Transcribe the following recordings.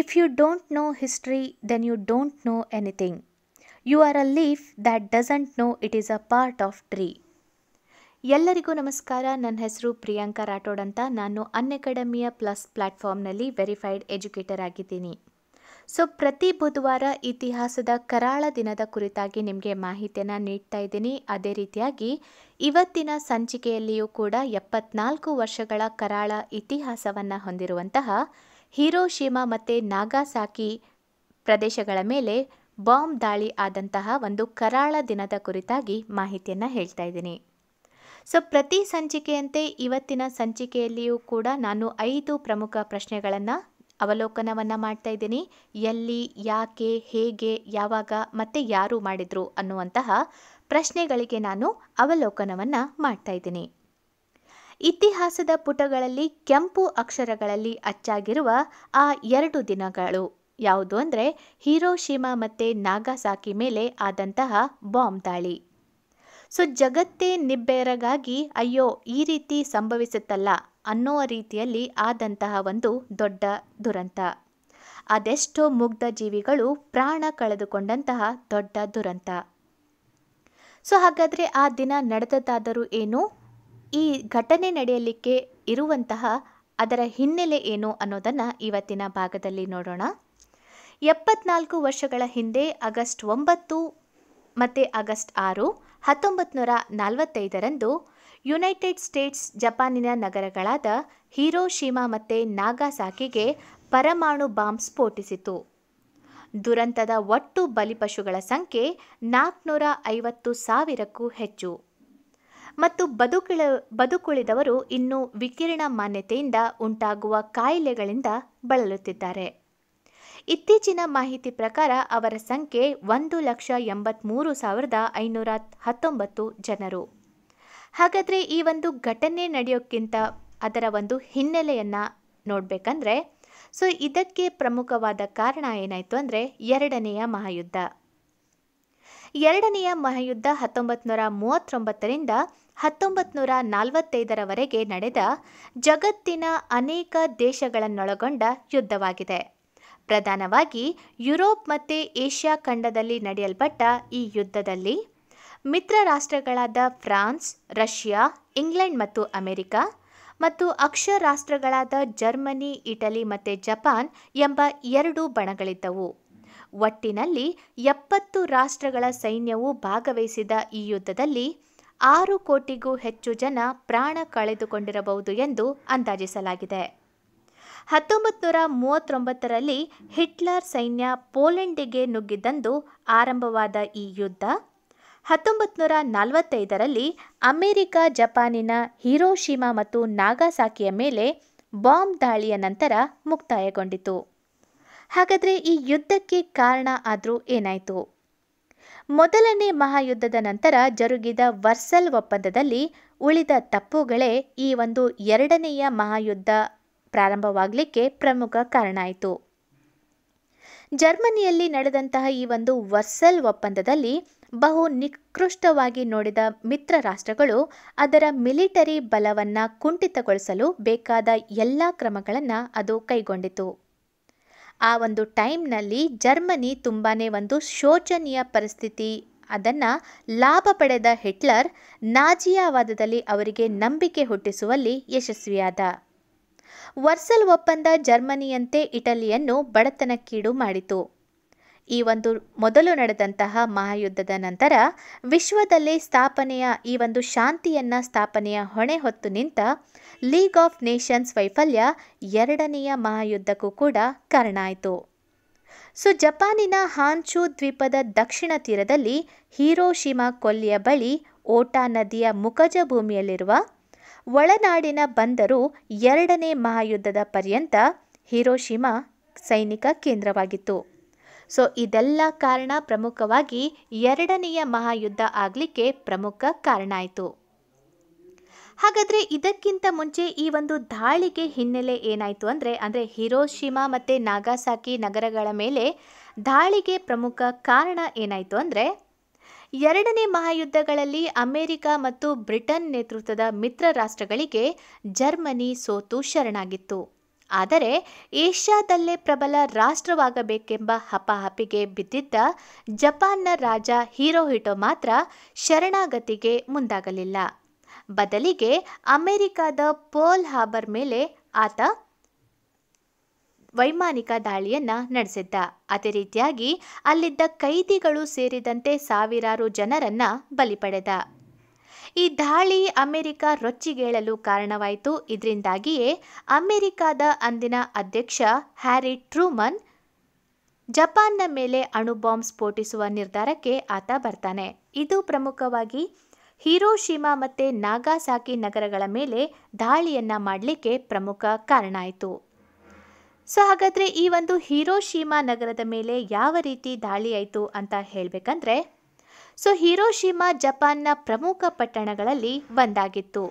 If you don't know history, then you don't know anything. You are a leaf that doesn't know it is a part of tree ಎಲ್ಲರಿಗೂ ನಮಸ್ಕಾರ ನನ್ನ ಹೆಸರು ಪ್ರಿಯಾಂಕಾ ರಾಠೋಡ್ ಅಂತ ನಾನು ಅನ್ಅಕಾಡೆಮಿಯ plus ಪ್ಲ್ಯಾಟ್ಫಾರ್ಮ್ನಲ್ಲಿ ವೆರಿಫೈಡ್ ಎಜುಕೇಟರ್ ಆಗಿದ್ದೀನಿ ಸೊ ಪ್ರತಿ ಬುಧವಾರ ಇತಿಹಾಸದ ಕರಾಳ ದಿನದ ಕುರಿತಾಗಿ ನಿಮಗೆ ಮಾಹಿತಿಯನ್ನು ನೀಡ್ತಾ ಇದ್ದೀನಿ ಅದೇ ರೀತಿಯಾಗಿ ಇವತ್ತಿನ ಸಂಚಿಕೆಯಲ್ಲಿಯೂ ಕೂಡ ಎಪ್ಪತ್ನಾಲ್ಕು ವರ್ಷಗಳ ಕರಾಳ ಇತಿಹಾಸವನ್ನು ಹೊಂದಿರುವಂತಹ ಹಿರೋಶಿಮಾ ಮತ್ತು ನಾಗಾಸಾಕಿ ಪ್ರದೇಶಗಳ ಮೇಲೆ ಬಾಂಬ್ ದಾಳಿ ಆದಂತಹ ಒಂದು ಕರಾಳ ದಿನದ ಕುರಿತಾಗಿ ಮಾಹಿತಿಯನ್ನು ಹೇಳ್ತಾ ಇದ್ದೀನಿ ಸೊ ಪ್ರತಿ ಸಂಚಿಕೆಯಂತೆ ಇವತ್ತಿನ ಸಂಚಿಕೆಯಲ್ಲಿಯೂ ಕೂಡ ನಾನು ಐದು ಪ್ರಮುಖ ಪ್ರಶ್ನೆಗಳನ್ನು ಅವಲೋಕನವನ್ನು ಮಾಡ್ತಾ ಇದ್ದೀನಿ ಎಲ್ಲಿ ಯಾಕೆ ಹೇಗೆ ಯಾವಾಗ ಮತ್ತು ಯಾರು ಮಾಡಿದರು ಅನ್ನುವಂತಹ ಪ್ರಶ್ನೆಗಳಿಗೆ ನಾನು ಅವಲೋಕನವನ್ನು ಮಾಡ್ತಾ ಇದ್ದೀನಿ ಇತಿಹಾಸದ ಪುಟಗಳಲ್ಲಿ ಕೆಂಪು ಅಕ್ಷರಗಳಲ್ಲಿ ಅಚ್ಚಾಗಿರುವ ಆ ಎರಡು ದಿನಗಳು ಯಾವುದು ಅಂದರೆ ಹಿರೋಶಿಮಾ ಮತ್ತು ನಾಗಾಸಾಕಿ ಮೇಲೆ ಆದಂತಹ ಬಾಂಬ್ ದಾಳಿ ಸೊ ಜಗತ್ತೇ ನಿಬ್ಬೆರಗಾಗಿ ಅಯ್ಯೋ ಈ ರೀತಿ ಸಂಭವಿಸುತ್ತಲ್ಲ ಅನ್ನೋ ರೀತಿಯಲ್ಲಿ ಆದಂತಹ ಒಂದು ದೊಡ್ಡ ದುರಂತ ಅದೆಷ್ಟೋ ಮುಗ್ಧ ಜೀವಿಗಳು ಪ್ರಾಣ ಕಳೆದುಕೊಂಡಂತಹ ದೊಡ್ಡ ದುರಂತ ಸೊ ಹಾಗಾದರೆ ಆ ದಿನ ನಡೆದದ್ದಾದರೂ ಏನು ಈ ಘಟನೆ ನಡೆಯಲಿಕ್ಕೆ ಇರುವಂತಹ ಅದರ ಹಿನ್ನೆಲೆ ಏನು ಅನ್ನೋದನ್ನು ಇವತ್ತಿನ ಭಾಗದಲ್ಲಿ ನೋಡೋಣ ಎಪ್ಪತ್ನಾಲ್ಕು ವರ್ಷಗಳ ಹಿಂದೆ ಆಗಸ್ಟ್ ಒಂಬತ್ತು ಮತ್ತು ಆಗಸ್ಟ್ ಆರು ಹತ್ತೊಂಬತ್ತು ನೂರ ನಲವತ್ತೈದರಂದು ಯುನೈಟೆಡ್ ಸ್ಟೇಟ್ಸ್ ಜಪಾನಿನ ನಗರಗಳಾದ ಹೀರೋಶಿಮಾ ಮತ್ತು ನಾಗಾಸಾಕಿಗೆ ಪರಮಾಣು ಬಾಂಬ್ ಸ್ಫೋಟಿಸಿತು ದುರಂತದ ಒಟ್ಟು ಬಲಿಪಶುಗಳ ಸಂಖ್ಯೆ ನಾಲ್ಕುನೂರ ಐವತ್ತು ಸಾವಿರಕ್ಕೂ ಹೆಚ್ಚು ಮತ್ತು ಬದುಕಿಳ ಬದುಕುಳಿದವರು ಇನ್ನೂ ವಿಕಿರಣ ಮಾನ್ಯತೆಯಿಂದ ಉಂಟಾಗುವ ಕಾಯಿಲೆಗಳಿಂದ ಬಳಲುತ್ತಿದ್ದಾರೆ ಇತ್ತೀಚಿನ ಮಾಹಿತಿ ಪ್ರಕಾರ ಅವರ ಸಂಖ್ಯೆ ಒಂದು ಲಕ್ಷ ಎಂಬತ್ತ್ಮೂರು ಸಾವಿರದ ಐನೂರ ಹತ್ತೊಂಬತ್ತು ಜನರು ಹಾಗಾದರೆ ಈ ಒಂದು ಘಟನೆ ನಡೆಯೋಕ್ಕಿಂತ ಅದರ ಒಂದು ಹಿನ್ನೆಲೆಯನ್ನು ನೋಡಬೇಕಂದ್ರೆ ಸೊ ಇದಕ್ಕೆ ಪ್ರಮುಖವಾದ ಕಾರಣ ಏನಾಯಿತು ಅಂದರೆ ಎರಡನೆಯ ಮಹಾಯುದ್ಧ ಎರಡನೆಯ ಮಹಾಯುದ್ಧ ಹತ್ತೊಂಬತ್ತು ನೂರ ಮೂವತ್ತೊಂಬತ್ತರಿಂದ ಹತ್ತೊಂಬತ್ತು ನೂರ ನಡೆದ ಜಗತ್ತಿನ ಅನೇಕ ದೇಶಗಳನ್ನೊಳಗೊಂಡ ಯುದ್ಧವಾಗಿದೆ ಪ್ರಧಾನವಾಗಿ ಯುರೋಪ್ ಮತ್ತು ಏಷ್ಯಾ ಖಂಡದಲ್ಲಿ ನಡೆಯಲ್ಪಟ್ಟ ಈ ಯುದ್ಧದಲ್ಲಿ ಮಿತ್ರ ರಾಷ್ಟ್ರಗಳಾದ ಫ್ರಾನ್ಸ್ ರಷ್ಯಾ ಇಂಗ್ಲೆಂಡ್ ಮತ್ತು ಅಮೆರಿಕ ಮತ್ತು ಅಕ್ಷ ರಾಷ್ಟ್ರಗಳಾದ ಜರ್ಮನಿ ಇಟಲಿ ಮತ್ತು ಜಪಾನ್ ಎಂಬ ಎರಡು ಬಣಗಳಿದ್ದವು ಒಟ್ಟಿನಲ್ಲಿ ಎಪ್ಪತ್ತು ರಾಷ್ಟ್ರಗಳ ಸೈನ್ಯವು ಭಾಗವಹಿಸಿದ ಈ ಯುದ್ಧದಲ್ಲಿ ಆರು ಕೋಟಿಗೂ ಹೆಚ್ಚು ಜನ ಪ್ರಾಣ ಕಳೆದುಕೊಂಡಿರಬಹುದು ಎಂದು ಅಂದಾಜಿಸಲಾಗಿದೆ ಹತ್ತೊಂಬತ್ತು ನೂರ ಮೂವತ್ತೊಂಬತ್ತರಲ್ಲಿ ಹಿಟ್ಲರ್ ಸೈನ್ಯ ಪೋಲೆಂಡಿಗೆ ನುಗ್ಗಿದ್ದಂದು ಆರಂಭವಾದ ಈ ಯುದ್ಧ ಹತ್ತೊಂಬತ್ತು ನೂರ ನಲವತ್ತೈದರಲ್ಲಿ ಅಮೆರಿಕ ಜಪಾನಿನ ಹಿರೋಶಿಮಾ ಮತ್ತು ನಾಗಾಸಾಕಿಯ ಮೇಲೆ ಬಾಂಬ್ ದಾಳಿಯ ನಂತರ ಮುಕ್ತಾಯಗೊಂಡಿತು ಹಾಗಾದರೆ ಈ ಯುದ್ಧಕ್ಕೆ ಕಾರಣ ಆದರೂ ಏನಾಯಿತು ಮೊದಲನೇ ಮಹಾಯುದ್ಧದ ನಂತರ ಜರುಗಿದ ವರ್ಸಲ್ ಒಪ್ಪಂದದಲ್ಲಿ ಉಳಿದ ತಪ್ಪುಗಳೇ ಈ ಒಂದು ಎರಡನೆಯ ಮಹಾಯುದ್ಧ ಪ್ರಾರಂಭವಾಗಲಿಕ್ಕೆ ಪ್ರಮುಖ ಕಾರಣ ಆಯಿತು ಜರ್ಮನಿಯಲ್ಲಿ ನಡೆದಂತಹ ಈ ಒಂದು ವರ್ಸಲ್ ಒಪ್ಪಂದದಲ್ಲಿ ಬಹು ನಿಕೃಷ್ಟವಾಗಿ ನೋಡಿದ ಮಿತ್ರ ರಾಷ್ಟ್ರಗಳು ಅದರ ಮಿಲಿಟರಿ ಬಲವನ್ನು ಕುಂಠಿತಗೊಳಿಸಲು ಬೇಕಾದ ಎಲ್ಲ ಕ್ರಮಗಳನ್ನು ಅದು ಕೈಗೊಂಡಿತು ಆ ಒಂದು ಟೈಮ್ನಲ್ಲಿ ಜರ್ಮನಿ ತುಂಬಾ ಒಂದು ಶೋಚನೀಯ ಪರಿಸ್ಥಿತಿ ಅದನ್ನು ಲಾಭ ಪಡೆದ ಹಿಟ್ಲರ್ ನಾಜಿಯಾವಾದದಲ್ಲಿ ಅವರಿಗೆ ನಂಬಿಕೆ ಹುಟ್ಟಿಸುವಲ್ಲಿ ಯಶಸ್ವಿಯಾದ ವರ್ಸಲ್ ಒಪ್ಪಂದ ಜರ್ಮನಿಯಂತೆ ಇಟಲಿಯನ್ನು ಬಡತನಕ್ಕೀಡು ಮಾಡಿತು ಈ ಒಂದು ಮೊದಲು ನಡೆದಂತಹ ಮಹಾಯುದ್ಧದ ನಂತರ ವಿಶ್ವದಲ್ಲಿ ಸ್ಥಾಪನೆಯ ಈ ಒಂದು ಶಾಂತಿಯನ್ನು ಸ್ಥಾಪನೆಯ ಹೊಣೆ ಹೊತ್ತು ನಿಂತ ಲೀಗ್ ಆಫ್ ನೇಷನ್ಸ್ ವೈಫಲ್ಯ ಎರಡನೆಯ ಮಹಾಯುದ್ಧಕ್ಕೂ ಕೂಡ ಕಾರಣ ಆಯಿತು ಸೊ ಜಪಾನಿನ ಹಾನ್ಚು ದ್ವೀಪದ ದಕ್ಷಿಣ ತೀರದಲ್ಲಿ ಹೀರೋಶಿಮಾ ಕೊಲ್ಲಿಯ ಬಳಿ ಓಟಾ ನದಿಯ ಮುಖಜ ಭೂಮಿಯಲ್ಲಿರುವ ಒಳನಾಡಿನ ಬಂದರು ಎರಡನೇ ಮಹಾಯುದ್ಧದ ಪರ್ಯಂತ ಹಿರೋಶಿಮಾ ಸೈನಿಕ ಕೇಂದ್ರವಾಗಿತ್ತು ಸೊ ಇದೆಲ್ಲ ಕಾರಣ ಪ್ರಮುಖವಾಗಿ ಎರಡನೆಯ ಮಹಾಯುದ್ಧ ಆಗಲಿಕ್ಕೆ ಪ್ರಮುಖ ಕಾರಣ ಆಯಿತು ಹಾಗಾದರೆ ಇದಕ್ಕಿಂತ ಮುಂಚೆ ಈ ಒಂದು ದಾಳಿಗೆ ಹಿನ್ನೆಲೆ ಏನಾಯಿತು ಅಂದರೆ ಅಂದರೆ ಹಿರೋಶಿಮಾ ಮತ್ತು ನಾಗಾಸಾಕಿ ನಗರಗಳ ಮೇಲೆ ದಾಳಿಗೆ ಪ್ರಮುಖ ಕಾರಣ ಏನಾಯಿತು ಅಂದರೆ ಎರಡನೇ ಮಹಾಯುದ್ಧಗಳಲ್ಲಿ ಅಮೆರಿಕ ಮತ್ತು ಬ್ರಿಟನ್ ನೇತೃತ್ವದ ಮಿತ್ರ ರಾಷ್ಟ್ರಗಳಿಗೆ ಜರ್ಮನಿ ಸೋತು ಶರಣಾಗಿತ್ತು ಆದರೆ ಏಷ್ಯಾದಲ್ಲೇ ಪ್ರಬಲ ರಾಷ್ಟ್ರವಾಗಬೇಕೆಂಬ ಹಪಾಹಪಿಗೆ ಬಿದ್ದಿದ್ದ ಜಪಾನ್ನ ರಾಜ ಹೀರೋಹಿಟೋ ಮಾತ್ರ ಶರಣಾಗತಿಗೆ ಮುಂದಾಗಲಿಲ್ಲ ಬದಲಿಗೆ ಅಮೆರಿಕದ ಪೋಲ್ ಹಾರ್ಬರ್ ಮೇಲೆ ಆತ ವೈಮಾನಿಕ ದಾಳಿಯನ್ನು ನಡೆಸಿದ್ದ ಅದೇ ರೀತಿಯಾಗಿ ಅಲ್ಲಿದ್ದ ಕೈದಿಗಳು ಸೇರಿದಂತೆ ಸಾವಿರಾರು ಜನರನ್ನ ಬಲಿ ಪಡೆದ ಈ ದಾಳಿ ಅಮೆರಿಕ ರೊಚ್ಚಿಗೇಳಲು ಕಾರಣವಾಯಿತು ಇದರಿಂದಾಗಿಯೇ ಅಮೆರಿಕದ ಅಂದಿನ ಅಧ್ಯಕ್ಷ ಹ್ಯಾರಿ ಟ್ರೂಮನ್ ಜಪಾನ್ನ ಮೇಲೆ ಅಣು ಬಾಂಬ್ ಸ್ಫೋಟಿಸುವ ನಿರ್ಧಾರಕ್ಕೆ ಆತ ಬರ್ತಾನೆ ಇದು ಪ್ರಮುಖವಾಗಿ ಹಿರೋಶಿಮಾ ಮತ್ತು ನಾಗಾಸಾಕಿ ನಗರಗಳ ಮೇಲೆ ದಾಳಿಯನ್ನು ಮಾಡಲಿಕ್ಕೆ ಪ್ರಮುಖ ಕಾರಣ ಆಯಿತು ಸೊ ಹಾಗಾದರೆ ಈ ಒಂದು ಹೀರೋಶೀಮಾ ನಗರದ ಮೇಲೆ ಯಾವ ರೀತಿ ದಾಳಿ ಆಯಿತು ಅಂತ ಹೇಳಬೇಕಂದ್ರೆ ಸೊ ಹೀರೋಶೀಮಾ ಜಪಾನ್ನ ಪ್ರಮುಖ ಪಟ್ಟಣಗಳಲ್ಲಿ ಒಂದಾಗಿತ್ತು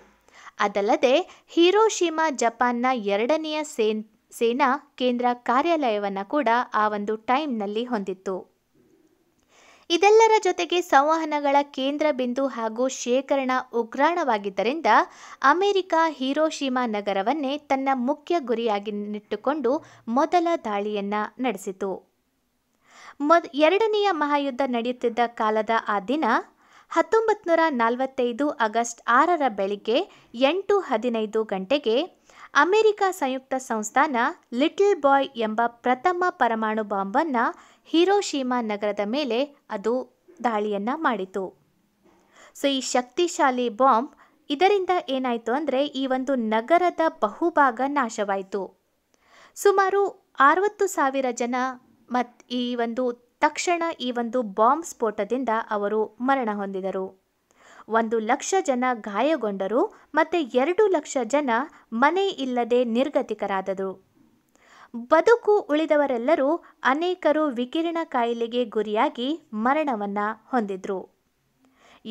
ಅದಲ್ಲದೆ ಹೀರೋಶೀಮಾ ಜಪಾನ್ನ ಎರಡನೆಯ ಸೇನ್ ಸೇನಾ ಕೇಂದ್ರ ಕಾರ್ಯಾಲಯವನ್ನು ಕೂಡ ಆ ಒಂದು ಟೈಮ್ನಲ್ಲಿ ಹೊಂದಿತ್ತು ಇದೆಲ್ಲರ ಜೊತೆಗೆ ಸಂವಹನಗಳ ಕೇಂದ್ರ ಬಿಂದು ಹಾಗೂ ಶೇಖರಣಾ ಉಗ್ರಾಣವಾಗಿದ್ದರಿಂದ ಅಮೆರಿಕ ಹಿರೋಶಿಮಾ ನಗರವನ್ನೇ ತನ್ನ ಮುಖ್ಯ ಗುರಿಯಾಗಿ ನಿಟ್ಟುಕೊಂಡು ಮೊದಲ ದಾಳಿಯನ್ನ ನಡೆಸಿತು ಮೊದ್ ಎರಡನೆಯ ಮಹಾಯುದ್ಧ ನಡೆಯುತ್ತಿದ್ದ ಕಾಲದ ಆ ದಿನ ಹತ್ತೊಂಬತ್ತು ನಲವತ್ತೈದು ಆಗಸ್ಟ್ ಆರರ ಬೆಳಿಗ್ಗೆ ಎಂಟು ಹದಿನೈದು ಗಂಟೆಗೆ ಅಮೆರಿಕ ಸಂಯುಕ್ತ ಸಂಸ್ಥಾನ ಲಿಟಲ್ ಬಾಯ್ ಎಂಬ ಪ್ರಥಮ ಪರಮಾಣು ಬಾಂಬನ್ನು ಹೀರೋಶೀಮಾ ನಗರದ ಮೇಲೆ ಅದು ದಾಳಿಯನ್ನು ಮಾಡಿತು ಸೊ ಈ ಶಕ್ತಿಶಾಲಿ ಬಾಂಬ್ ಇದರಿಂದ ಏನಾಯಿತು ಅಂದರೆ ಈ ಒಂದು ನಗರದ ಬಹುಭಾಗ ನಾಶವಾಯಿತು ಸುಮಾರು ಅರವತ್ತು ಸಾವಿರ ಜನ ಮತ್ ಈ ಒಂದು ತಕ್ಷಣ ಈ ಒಂದು ಬಾಂಬ್ ಸ್ಫೋಟದಿಂದ ಅವರು ಮರಣ ಹೊಂದಿದರು ಒಂದು ಲಕ್ಷ ಜನ ಗಾಯಗೊಂಡರು ಮತ್ತು ಎರಡು ಲಕ್ಷ ಜನ ಮನೆ ಇಲ್ಲದೆ ನಿರ್ಗತಿಕರಾದರು ಬದುಕು ಉಳಿದವರೆಲ್ಲರೂ ಅನೇಕರು ವಿಕಿರಣ ಕಾಯಿಲೆಗೆ ಗುರಿಯಾಗಿ ಮರಣವನ್ನ ಹೊಂದಿದ್ರು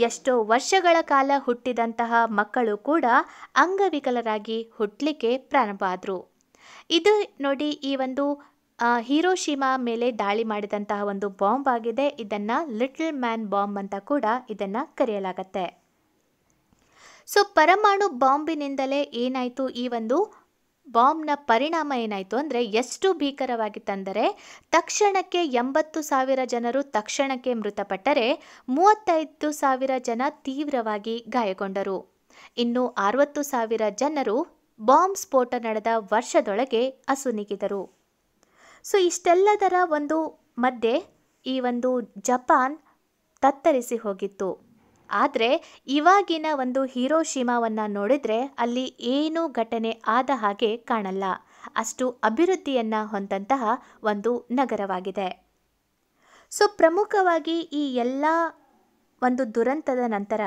ಎಷ್ಟೋ ವರ್ಷಗಳ ಕಾಲ ಹುಟ್ಟಿದಂತಹ ಮಕ್ಕಳು ಕೂಡ ಅಂಗವಿಕಲರಾಗಿ ಹುಟ್ಟಲಿಕ್ಕೆ ಪ್ರಾರಂಭ ಆದರು ಇದು ನೋಡಿ ಈ ಒಂದು ಹೀರೋಶಿಮಾ ಮೇಲೆ ದಾಳಿ ಮಾಡಿದಂತಹ ಒಂದು ಬಾಂಬ್ ಆಗಿದೆ ಇದನ್ನ ಲಿಟಲ್ ಮ್ಯಾನ್ ಬಾಂಬ್ ಅಂತ ಕೂಡ ಇದನ್ನ ಕರೆಯಲಾಗತ್ತೆ ಸೊ ಪರಮಾಣು ಬಾಂಬಿನಿಂದಲೇ ಏನಾಯಿತು ಈ ಒಂದು ಬಾಂಬ್ನ ಪರಿಣಾಮ ಏನಾಯಿತು ಅಂದರೆ ಎಷ್ಟು ಭೀಕರವಾಗಿ ತಂದರೆ ತಕ್ಷಣಕ್ಕೆ ಎಂಬತ್ತು ಸಾವಿರ ಜನರು ತಕ್ಷಣಕ್ಕೆ ಮೃತಪಟ್ಟರೆ ಮೂವತ್ತೈದು ಸಾವಿರ ಜನ ತೀವ್ರವಾಗಿ ಗಾಯಗೊಂಡರು ಇನ್ನು ಅರವತ್ತು ಸಾವಿರ ಜನರು ಬಾಂಬ್ ಸ್ಫೋಟ ನಡೆದ ವರ್ಷದೊಳಗೆ ಅಸುನೀಗಿದರು ಸೊ ಇಷ್ಟೆಲ್ಲದರ ಒಂದು ಮಧ್ಯೆ ಈ ಒಂದು ಜಪಾನ್ ತತ್ತರಿಸಿ ಹೋಗಿತ್ತು ಆದರೆ ಇವಾಗಿನ ಒಂದು ಶಿಮಾವನ್ನು ನೋಡಿದರೆ ಅಲ್ಲಿ ಏನೂ ಘಟನೆ ಆದ ಹಾಗೆ ಕಾಣಲ್ಲ ಅಷ್ಟು ಅಭಿವೃದ್ಧಿಯನ್ನು ಹೊಂದಂತಹ ಒಂದು ನಗರವಾಗಿದೆ ಸೊ ಪ್ರಮುಖವಾಗಿ ಈ ಎಲ್ಲ ಒಂದು ದುರಂತದ ನಂತರ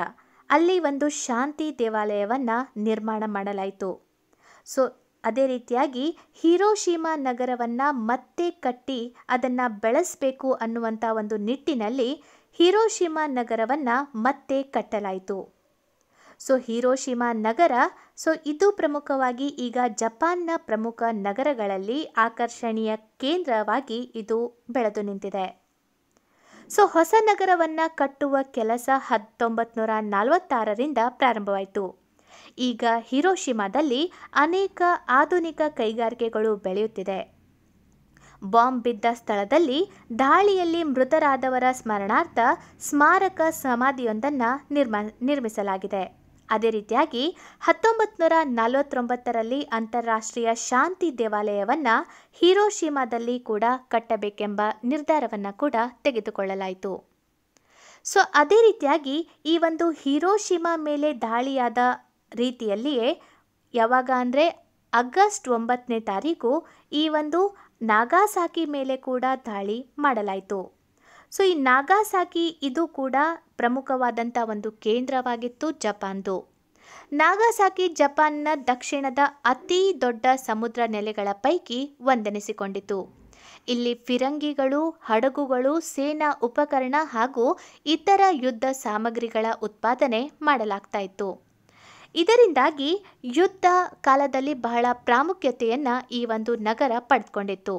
ಅಲ್ಲಿ ಒಂದು ಶಾಂತಿ ದೇವಾಲಯವನ್ನು ನಿರ್ಮಾಣ ಮಾಡಲಾಯಿತು ಸೊ ಅದೇ ರೀತಿಯಾಗಿ ಹೀರೋಶೀಮಾ ನಗರವನ್ನು ಮತ್ತೆ ಕಟ್ಟಿ ಅದನ್ನು ಬೆಳೆಸಬೇಕು ಅನ್ನುವಂಥ ಒಂದು ನಿಟ್ಟಿನಲ್ಲಿ ಹಿರೋಶಿಮಾ ನಗರವನ್ನು ಮತ್ತೆ ಕಟ್ಟಲಾಯಿತು ಸೊ ಹಿರೋಶಿಮಾ ನಗರ ಸೊ ಇದು ಪ್ರಮುಖವಾಗಿ ಈಗ ಜಪಾನ್ನ ಪ್ರಮುಖ ನಗರಗಳಲ್ಲಿ ಆಕರ್ಷಣೀಯ ಕೇಂದ್ರವಾಗಿ ಇದು ಬೆಳೆದು ನಿಂತಿದೆ ಸೊ ಹೊಸ ನಗರವನ್ನು ಕಟ್ಟುವ ಕೆಲಸ ಹತ್ತೊಂಬತ್ತು ನೂರ ನಲವತ್ತಾರರಿಂದ ಪ್ರಾರಂಭವಾಯಿತು ಈಗ ಹಿರೋಶಿಮಾದಲ್ಲಿ ಅನೇಕ ಆಧುನಿಕ ಕೈಗಾರಿಕೆಗಳು ಬೆಳೆಯುತ್ತಿದೆ ಬಾಂಬ್ ಬಿದ್ದ ಸ್ಥಳದಲ್ಲಿ ದಾಳಿಯಲ್ಲಿ ಮೃತರಾದವರ ಸ್ಮರಣಾರ್ಥ ಸ್ಮಾರಕ ಸಮಾಧಿಯೊಂದನ್ನು ನಿರ್ಮ ನಿರ್ಮಿಸಲಾಗಿದೆ ಅದೇ ರೀತಿಯಾಗಿ ಹತ್ತೊಂಬತ್ತು ನೂರ ನಲವತ್ತೊಂಬತ್ತರಲ್ಲಿ ಅಂತಾರಾಷ್ಟ್ರೀಯ ಶಾಂತಿ ದೇವಾಲಯವನ್ನು ಹೀರೋಶೀಮಾದಲ್ಲಿ ಕೂಡ ಕಟ್ಟಬೇಕೆಂಬ ನಿರ್ಧಾರವನ್ನು ಕೂಡ ತೆಗೆದುಕೊಳ್ಳಲಾಯಿತು ಸೊ ಅದೇ ರೀತಿಯಾಗಿ ಈ ಒಂದು ಹೀರೋಶೀಮಾ ಮೇಲೆ ದಾಳಿಯಾದ ರೀತಿಯಲ್ಲಿಯೇ ಯಾವಾಗ ಅಂದರೆ ಆಗಸ್ಟ್ ಒಂಬತ್ತನೇ ತಾರೀಕು ಈ ಒಂದು ನಾಗಾಸಾಕಿ ಮೇಲೆ ಕೂಡ ದಾಳಿ ಮಾಡಲಾಯಿತು ಸೊ ಈ ನಾಗಾಸಾಕಿ ಇದು ಕೂಡ ಪ್ರಮುಖವಾದಂಥ ಒಂದು ಕೇಂದ್ರವಾಗಿತ್ತು ಜಪಾನ್ದು ನಾಗಾಸಾಕಿ ಜಪಾನ್ನ ದಕ್ಷಿಣದ ಅತಿ ದೊಡ್ಡ ಸಮುದ್ರ ನೆಲೆಗಳ ಪೈಕಿ ಒಂದೆನಿಸಿಕೊಂಡಿತು ಇಲ್ಲಿ ಫಿರಂಗಿಗಳು ಹಡಗುಗಳು ಸೇನಾ ಉಪಕರಣ ಹಾಗೂ ಇತರ ಯುದ್ಧ ಸಾಮಗ್ರಿಗಳ ಉತ್ಪಾದನೆ ಮಾಡಲಾಗ್ತಾ ಇತ್ತು ಇದರಿಂದಾಗಿ ಯುದ್ಧ ಕಾಲದಲ್ಲಿ ಬಹಳ ಪ್ರಾಮುಖ್ಯತೆಯನ್ನು ಈ ಒಂದು ನಗರ ಪಡೆದುಕೊಂಡಿತ್ತು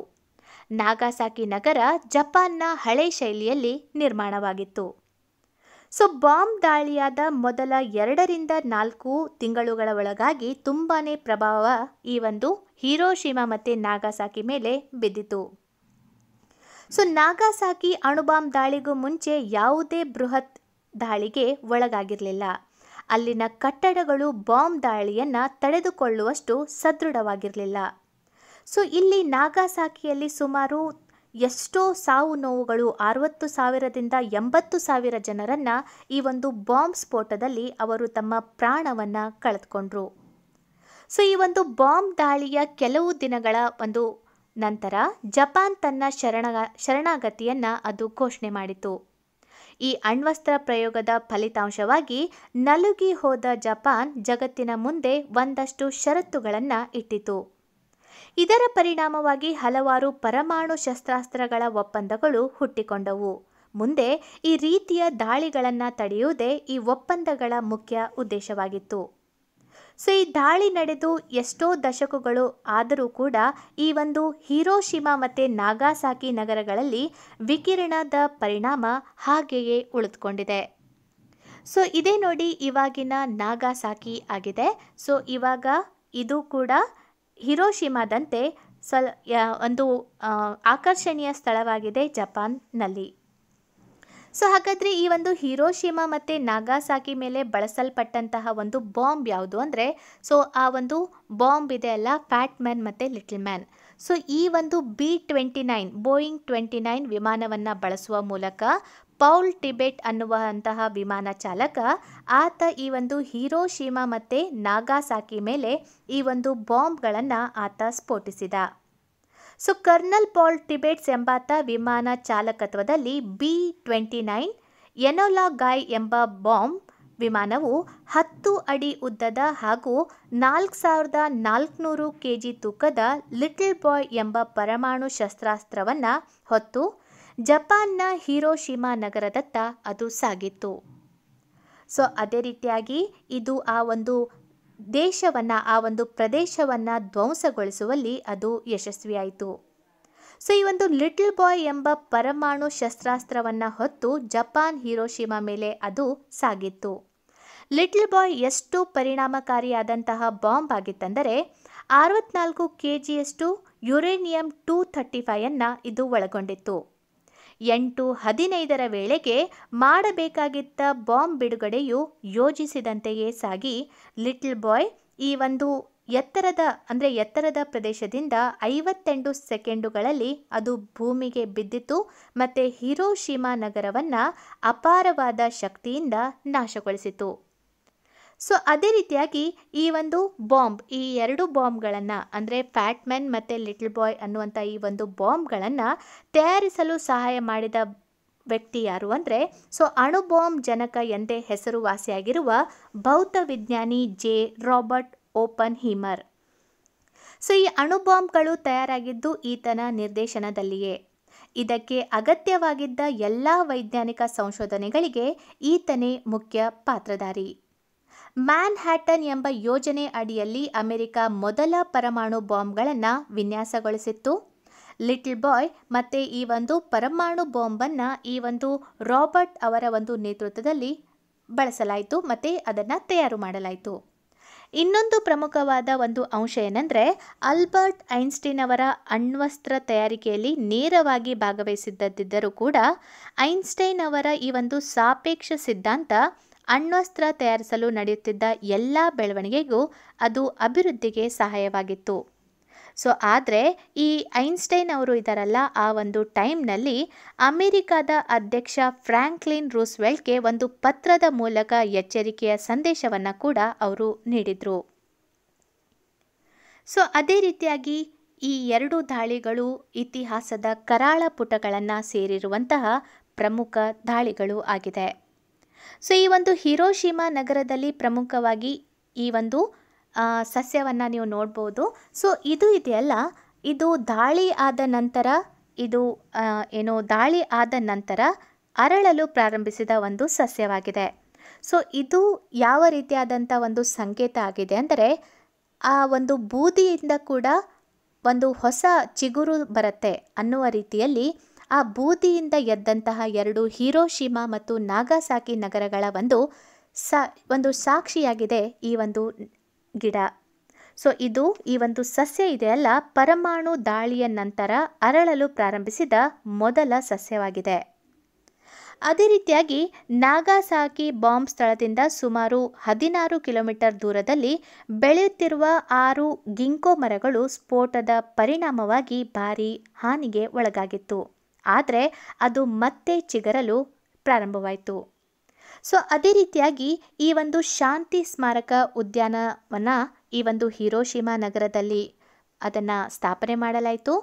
ನಾಗಾಸಾಕಿ ನಗರ ಜಪಾನ್ನ ಹಳೆ ಶೈಲಿಯಲ್ಲಿ ನಿರ್ಮಾಣವಾಗಿತ್ತು ಸೊ ಬಾಂಬ್ ದಾಳಿಯಾದ ಮೊದಲ ಎರಡರಿಂದ ನಾಲ್ಕು ತಿಂಗಳುಗಳ ಒಳಗಾಗಿ ತುಂಬಾ ಪ್ರಭಾವ ಈ ಒಂದು ಹೀರೋಶಿಮಾ ಮತ್ತು ನಾಗಾಸಾಕಿ ಮೇಲೆ ಬಿದ್ದಿತು ಸೊ ನಾಗಾಸಾಕಿ ಅಣುಬಾಂಬ್ ದಾಳಿಗೂ ಮುಂಚೆ ಯಾವುದೇ ಬೃಹತ್ ದಾಳಿಗೆ ಒಳಗಾಗಿರಲಿಲ್ಲ ಅಲ್ಲಿನ ಕಟ್ಟಡಗಳು ಬಾಂಬ್ ದಾಳಿಯನ್ನು ತಡೆದುಕೊಳ್ಳುವಷ್ಟು ಸದೃಢವಾಗಿರಲಿಲ್ಲ ಸೊ ಇಲ್ಲಿ ನಾಗಾಸಾಕಿಯಲ್ಲಿ ಸುಮಾರು ಎಷ್ಟೋ ಸಾವು ನೋವುಗಳು ಅರವತ್ತು ಸಾವಿರದಿಂದ ಎಂಬತ್ತು ಸಾವಿರ ಜನರನ್ನು ಈ ಒಂದು ಬಾಂಬ್ ಸ್ಫೋಟದಲ್ಲಿ ಅವರು ತಮ್ಮ ಪ್ರಾಣವನ್ನು ಕಳೆದುಕೊಂಡ್ರು ಸೊ ಈ ಒಂದು ಬಾಂಬ್ ದಾಳಿಯ ಕೆಲವು ದಿನಗಳ ಒಂದು ನಂತರ ಜಪಾನ್ ತನ್ನ ಶರಣ ಶರಣಾಗತಿಯನ್ನು ಅದು ಘೋಷಣೆ ಮಾಡಿತು ಈ ಅಣ್ವಸ್ತ್ರ ಪ್ರಯೋಗದ ಫಲಿತಾಂಶವಾಗಿ ನಲುಗಿ ಹೋದ ಜಪಾನ್ ಜಗತ್ತಿನ ಮುಂದೆ ಒಂದಷ್ಟು ಷರತ್ತುಗಳನ್ನು ಇಟ್ಟಿತು ಇದರ ಪರಿಣಾಮವಾಗಿ ಹಲವಾರು ಪರಮಾಣು ಶಸ್ತ್ರಾಸ್ತ್ರಗಳ ಒಪ್ಪಂದಗಳು ಹುಟ್ಟಿಕೊಂಡವು ಮುಂದೆ ಈ ರೀತಿಯ ದಾಳಿಗಳನ್ನು ತಡೆಯುವುದೇ ಈ ಒಪ್ಪಂದಗಳ ಮುಖ್ಯ ಉದ್ದೇಶವಾಗಿತ್ತು ಸೊ ಈ ದಾಳಿ ನಡೆದು ಎಷ್ಟೋ ದಶಕಗಳು ಆದರೂ ಕೂಡ ಈ ಒಂದು ಹೀರೋಶಿಮಾ ಮತ್ತು ನಾಗಾಸಾಕಿ ನಗರಗಳಲ್ಲಿ ವಿಕಿರಣದ ಪರಿಣಾಮ ಹಾಗೆಯೇ ಉಳಿದುಕೊಂಡಿದೆ ಸೊ ಇದೇ ನೋಡಿ ಇವಾಗಿನ ನಾಗಾಸಾಕಿ ಆಗಿದೆ ಸೊ ಇವಾಗ ಇದು ಕೂಡ ಹಿರೋಶಿಮಾದಂತೆ ಸ್ವಲ್ ಒಂದು ಆಕರ್ಷಣೀಯ ಸ್ಥಳವಾಗಿದೆ ಜಪಾನ್ನಲ್ಲಿ ಸೊ ಹಾಗಾದರೆ ಈ ಒಂದು ಶಿಮಾ ಮತ್ತು ನಾಗಾಸಾಕಿ ಮೇಲೆ ಬಳಸಲ್ಪಟ್ಟಂತಹ ಒಂದು ಬಾಂಬ್ ಯಾವುದು ಅಂದರೆ ಸೊ ಆ ಒಂದು ಬಾಂಬ್ ಇದೆ ಅಲ್ಲ ಫ್ಯಾಟ್ ಮ್ಯಾನ್ ಮತ್ತು ಲಿಟಲ್ ಮ್ಯಾನ್ ಸೊ ಈ ಒಂದು B twenty nine Boeing twenty nine ವಿಮಾನವನ್ನು ಬಳಸುವ ಮೂಲಕ ಪೌಲ್ ಟಿಬೆಟ್ ಅನ್ನುವಂತಹ ವಿಮಾನ ಚಾಲಕ ಆತ ಈ ಒಂದು ಹೀರೋಶೀಮಾ ಮತ್ತು ನಾಗಾಸಾಕಿ ಮೇಲೆ ಈ ಒಂದು ಬಾಂಬ್ಗಳನ್ನು ಆತ ಸ್ಫೋಟಿಸಿದ ಸೊ ಕರ್ನಲ್ ಪಾಲ್ ಟಿಬೆಟ್ಸ್ ಎಂಬಾತ ವಿಮಾನ ಚಾಲಕತ್ವದಲ್ಲಿ B twenty nine Enola Gay ಎಂಬ ಬಾಂಬ್ ವಿಮಾನವು ಹತ್ತು ಅಡಿ ಉದ್ದದ ಹಾಗೂ ನಾಲ್ಕು ಸಾವಿರದ ನಾಲ್ಕುನೂರು ಕೆ ಜಿ ತೂಕದ ಲಿಟಲ್ ಬಾಯ್ ಎಂಬ ಪರಮಾಣು ಶಸ್ತ್ರಾಸ್ತ್ರವನ್ನು ಹೊತ್ತು ಜಪಾನ್ನ ಹಿರೋಶಿಮಾ ನಗರದತ್ತ ಅದು ಸಾಗಿತ್ತು ಸೊ ಅದೇ ರೀತಿಯಾಗಿ ಇದು ಆ ಒಂದು ದೇಶವನ್ನು ಆ ಒಂದು ಪ್ರದೇಶವನ್ನು ಧ್ವಂಸಗೊಳಿಸುವಲ್ಲಿ ಅದು ಯಶಸ್ವಿಯಾಯಿತು ಸೊ ಈ ಒಂದು ಲಿಟಲ್ ಬಾಯ್ ಎಂಬ ಪರಮಾಣು ಶಸ್ತ್ರಾಸ್ತ್ರವನ್ನು ಹೊತ್ತು ಜಪಾನ್ ಹೀರೋಶಿಮಾ ಮೇಲೆ ಅದು ಸಾಗಿತ್ತು ಲಿಟಲ್ ಬಾಯ್ ಎಷ್ಟು ಪರಿಣಾಮಕಾರಿಯಾದಂತಹ ಬಾಂಬ್ ಆಗಿತ್ತಂದರೆ ಅರವತ್ನಾಲ್ಕು ಕೆ ಜಿಯಷ್ಟು ಯುರೇನಿಯಂ ಟೂ ಥರ್ಟಿ ಫೈವನ್ನು ಇದು ಒಳಗೊಂಡಿತ್ತು ಎಂಟು ಹದಿನೈದರ ವೇಳೆಗೆ ಮಾಡಬೇಕಾಗಿದ್ದ ಬಾಂಬ್ ಬಿಡುಗಡೆಯು ಯೋಜಿಸಿದಂತೆಯೇ ಸಾಗಿ ಲಿಟ್ಲ್ ಬಾಯ್ ಈ ಒಂದು ಎತ್ತರದ ಅಂದರೆ ಎತ್ತರದ ಪ್ರದೇಶದಿಂದ ಐವತ್ತೆಂಟು ಸೆಕೆಂಡುಗಳಲ್ಲಿ ಅದು ಭೂಮಿಗೆ ಬಿದ್ದಿತು ಮತ್ತು ಹಿರೋಶಿಮಾ ನಗರವನ್ನು ಅಪಾರವಾದ ಶಕ್ತಿಯಿಂದ ನಾಶಗೊಳಿಸಿತು ಸೊ ಅದೇ ರೀತಿಯಾಗಿ ಈ ಒಂದು ಬಾಂಬ್ ಈ ಎರಡು ಬಾಂಬ್ಗಳನ್ನು ಅಂದರೆ ಮ್ಯಾನ್ ಮತ್ತು ಲಿಟಲ್ ಬಾಯ್ ಅನ್ನುವಂಥ ಈ ಒಂದು ಬಾಂಬ್ಗಳನ್ನು ತಯಾರಿಸಲು ಸಹಾಯ ಮಾಡಿದ ವ್ಯಕ್ತಿ ಯಾರು ಅಂದರೆ ಸೊ ಅಣು ಬಾಂಬ್ ಜನಕ ಎಂದೇ ಹೆಸರುವಾಸಿಯಾಗಿರುವ ಭೌತ ವಿಜ್ಞಾನಿ J Robert Oppenheimer so ಈ ಅಣು ಬಾಂಬ್ಗಳು ತಯಾರಾಗಿದ್ದು ಈತನ ನಿರ್ದೇಶನದಲ್ಲಿಯೇ ಇದಕ್ಕೆ ಅಗತ್ಯವಾಗಿದ್ದ ಎಲ್ಲ ವೈಜ್ಞಾನಿಕ ಸಂಶೋಧನೆಗಳಿಗೆ ಈತನೇ ಮುಖ್ಯ ಪಾತ್ರಧಾರಿ ಮ್ಯಾನ್ ಹ್ಯಾಟನ್ ಎಂಬ ಯೋಜನೆ ಅಡಿಯಲ್ಲಿ ಅಮೆರಿಕ ಮೊದಲ ಪರಮಾಣು ಬಾಂಬ್ಗಳನ್ನು ವಿನ್ಯಾಸಗೊಳಿಸಿತ್ತು ಲಿಟಲ್ ಬಾಯ್ ಮತ್ತು ಈ ಒಂದು ಪರಮಾಣು ಬಾಂಬನ್ನು ಈ ಒಂದು ರಾಬರ್ಟ್ ಅವರ ಒಂದು ನೇತೃತ್ವದಲ್ಲಿ ಬಳಸಲಾಯಿತು ಮತ್ತು ಅದನ್ನು ತಯಾರು ಮಾಡಲಾಯಿತು ಇನ್ನೊಂದು ಪ್ರಮುಖವಾದ ಒಂದು ಅಂಶ ಏನಂದರೆ ಅಲ್ಬರ್ಟ್ ಐನ್ಸ್ಟೀನ್ ಅವರ ಅಣ್ವಸ್ತ್ರ ತಯಾರಿಕೆಯಲ್ಲಿ ನೇರವಾಗಿ ಭಾಗವಹಿಸಿದ್ದದಿದ್ದರೂ ಕೂಡ ಐನ್ಸ್ಟೈನ್ ಅವರ ಈ ಒಂದು ಸಾಪೇಕ್ಷ ಸಿದ್ಧಾಂತ ಅಣ್ವಸ್ತ್ರ ತಯಾರಿಸಲು ನಡೆಯುತ್ತಿದ್ದ ಎಲ್ಲ ಬೆಳವಣಿಗೆಗೂ ಅದು ಅಭಿವೃದ್ಧಿಗೆ ಸಹಾಯವಾಗಿತ್ತು ಸೊ ಆದರೆ ಈ ಐನ್ಸ್ಟೈನ್ ಅವರು ಇದರಲ್ಲ ಆ ಒಂದು ಟೈಮ್ನಲ್ಲಿ ಅಮೆರಿಕಾದ ಅಧ್ಯಕ್ಷ ಫ್ರಾಂಕ್ಲಿನ್ ರೂಸ್ವೆಲ್ಟ್ಗೆ ಒಂದು ಪತ್ರದ ಮೂಲಕ ಎಚ್ಚರಿಕೆಯ ಸಂದೇಶವನ್ನು ಕೂಡ ಅವರು ನೀಡಿದರು ಸೊ ಅದೇ ರೀತಿಯಾಗಿ ಈ ಎರಡು ದಾಳಿಗಳು ಇತಿಹಾಸದ ಕರಾಳ ಪುಟಗಳನ್ನು ಸೇರಿರುವಂತಹ ಪ್ರಮುಖ ದಾಳಿಗಳು ಆಗಿದೆ ಸೊ ಈ ಒಂದು ಹಿರೋಶಿಮಾ ನಗರದಲ್ಲಿ ಪ್ರಮುಖವಾಗಿ ಈ ಒಂದು ಸಸ್ಯವನ್ನು ನೀವು ನೋಡ್ಬೋದು ಸೊ ಇದು ಇದೆಯಲ್ಲ ಇದು ದಾಳಿ ಆದ ನಂತರ ಇದು ಏನು ದಾಳಿ ಆದ ನಂತರ ಅರಳಲು ಪ್ರಾರಂಭಿಸಿದ ಒಂದು ಸಸ್ಯವಾಗಿದೆ ಸೊ ಇದು ಯಾವ ರೀತಿಯಾದಂಥ ಒಂದು ಸಂಕೇತ ಆಗಿದೆ ಅಂದರೆ ಆ ಒಂದು ಬೂದಿಯಿಂದ ಕೂಡ ಒಂದು ಹೊಸ ಚಿಗುರು ಬರುತ್ತೆ ಅನ್ನುವ ರೀತಿಯಲ್ಲಿ ಆ ಬೂದಿಯಿಂದ ಎದ್ದಂತಹ ಎರಡು ಹಿರೋಶಿಮಾ ಮತ್ತು ನಾಗಾಸಾಕಿ ನಗರಗಳ ಒಂದು ಸಾ ಒಂದು ಸಾಕ್ಷಿಯಾಗಿದೆ ಈ ಒಂದು ಗಿಡ ಸೊ ಇದು ಈ ಒಂದು ಸಸ್ಯ ಇದೆಯಲ್ಲ ಪರಮಾಣು ದಾಳಿಯ ನಂತರ ಅರಳಲು ಪ್ರಾರಂಭಿಸಿದ ಮೊದಲ ಸಸ್ಯವಾಗಿದೆ ಅದೇ ರೀತಿಯಾಗಿ ನಾಗಾಸಾಕಿ ಬಾಂಬ್ ಸ್ಥಳದಿಂದ ಸುಮಾರು ಹದಿನಾರು ಕಿಲೋಮೀಟರ್ ದೂರದಲ್ಲಿ ಬೆಳೆಯುತ್ತಿರುವ ಆರು ಗಿಂಕೋ ಮರಗಳು ಸ್ಫೋಟದ ಪರಿಣಾಮವಾಗಿ ಭಾರೀ ಹಾನಿಗೆ ಒಳಗಾಗಿತ್ತು ಆದರೆ ಅದು ಮತ್ತೆ ಚಿಗರಲು ಪ್ರಾರಂಭವಾಯಿತು ಸೊ ಅದೇ ರೀತಿಯಾಗಿ ಈ ಒಂದು ಶಾಂತಿ ಸ್ಮಾರಕ ಉದ್ಯಾನವನ ಈ ಒಂದು ಹಿರೋಶಿಮಾ ನಗರದಲ್ಲಿ ಅದನ್ನು ಸ್ಥಾಪನೆ ಮಾಡಲಾಯಿತು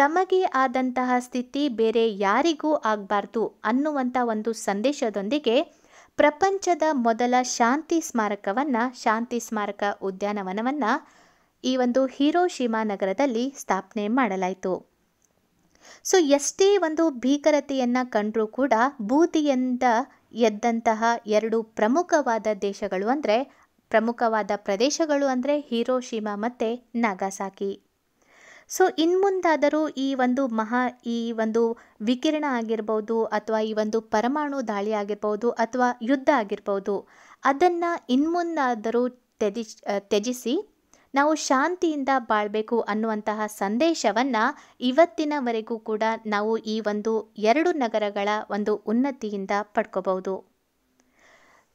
ತಮಗೆ ಆದಂತಹ ಸ್ಥಿತಿ ಬೇರೆ ಯಾರಿಗೂ ಆಗಬಾರ್ದು ಅನ್ನುವಂಥ ಒಂದು ಸಂದೇಶದೊಂದಿಗೆ ಪ್ರಪಂಚದ ಮೊದಲ ಶಾಂತಿ ಸ್ಮಾರಕವನ್ನು ಶಾಂತಿ ಸ್ಮಾರಕ ಉದ್ಯಾನವನವನ್ನು ಈ ಒಂದು ಹೀರೋಶಿಮಾ ನಗರದಲ್ಲಿ ಸ್ಥಾಪನೆ ಮಾಡಲಾಯಿತು ಸೊ ಎಷ್ಟೇ ಒಂದು ಭೀಕರತೆಯನ್ನು ಕಂಡರೂ ಕೂಡ ಬೂದಿಯಿಂದ ಎದ್ದಂತಹ ಎರಡು ಪ್ರಮುಖವಾದ ದೇಶಗಳು ಅಂದರೆ ಪ್ರಮುಖವಾದ ಪ್ರದೇಶಗಳು ಅಂದರೆ ಹಿರೋಶಿಮಾ ಮತ್ತು ನಾಗಾಸಾಕಿ ಸೊ ಇನ್ಮುಂದಾದರೂ ಈ ಒಂದು ಮಹಾ ಈ ಒಂದು ವಿಕಿರಣ ಆಗಿರ್ಬೋದು ಅಥವಾ ಈ ಒಂದು ಪರಮಾಣು ದಾಳಿ ಆಗಿರ್ಬೋದು ಅಥವಾ ಯುದ್ಧ ಆಗಿರ್ಬೋದು ಅದನ್ನು ಇನ್ಮುಂದಾದರೂ ತ್ಯಜಿ ತ್ಯಜಿಸಿ ನಾವು ಶಾಂತಿಯಿಂದ ಬಾಳಬೇಕು ಅನ್ನುವಂತಹ ಸಂದೇಶವನ್ನು ಇವತ್ತಿನವರೆಗೂ ಕೂಡ ನಾವು ಈ ಒಂದು ಎರಡು ನಗರಗಳ ಒಂದು ಉನ್ನತಿಯಿಂದ ಪಡ್ಕೋಬಹುದು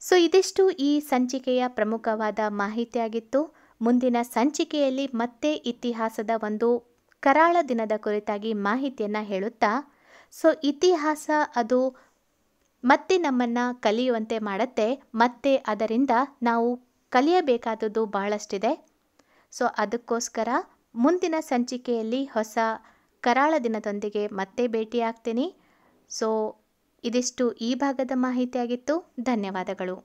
ಸೊ ಇದಿಷ್ಟು ಈ ಸಂಚಿಕೆಯ ಪ್ರಮುಖವಾದ ಮಾಹಿತಿಯಾಗಿತ್ತು ಮುಂದಿನ ಸಂಚಿಕೆಯಲ್ಲಿ ಮತ್ತೆ ಇತಿಹಾಸದ ಒಂದು ಕರಾಳ ದಿನದ ಕುರಿತಾಗಿ ಮಾಹಿತಿಯನ್ನು ಹೇಳುತ್ತಾ ಸೊ ಇತಿಹಾಸ ಅದು ಮತ್ತೆ ನಮ್ಮನ್ನು ಕಲಿಯುವಂತೆ ಮಾಡುತ್ತೆ ಮತ್ತೆ ಅದರಿಂದ ನಾವು ಕಲಿಯಬೇಕಾದದ್ದು ಬಹಳಷ್ಟಿದೆ ಸೊ ಅದಕ್ಕೋಸ್ಕರ ಮುಂದಿನ ಸಂಚಿಕೆಯಲ್ಲಿ ಹೊಸ ಕರಾಳ ದಿನದೊಂದಿಗೆ ಮತ್ತೆ ಭೇಟಿಯಾಗ್ತೀನಿ ಸೊ ಇದಿಷ್ಟು ಈ ಭಾಗದ ಮಾಹಿತಿಯಾಗಿತ್ತು ಧನ್ಯವಾದಗಳು